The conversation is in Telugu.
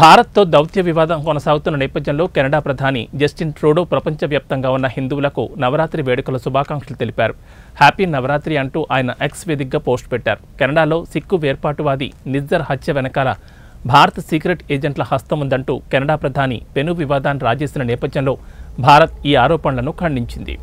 భారత్తో దౌత్య వివాదం కొనసాగుతున్న నేపథ్యంలో కెనడా ప్రధాని జస్టిన్ ట్రూడో ప్రపంచవ్యాప్తంగా ఉన్న హిందువులకు నవరాత్రి వేడుకల శుభాకాంక్షలు తెలిపారు హ్యాపీ నవరాత్రి అంటూ ఆయన ఎక్స్ వేదికగా పోస్ట్ పెట్టారు కెనడాలో సిక్కు వేర్పాటువాది నిజ్జర్ హత్య వెనకాల భారత్ సీక్రెట్ ఏజెంట్ల హస్తం ఉందంటూ కెనడా ప్రధాని పెను వివాదాన్ని రాజేసిన నేపథ్యంలో భారత్ ఈ ఆరోపణలను ఖండించింది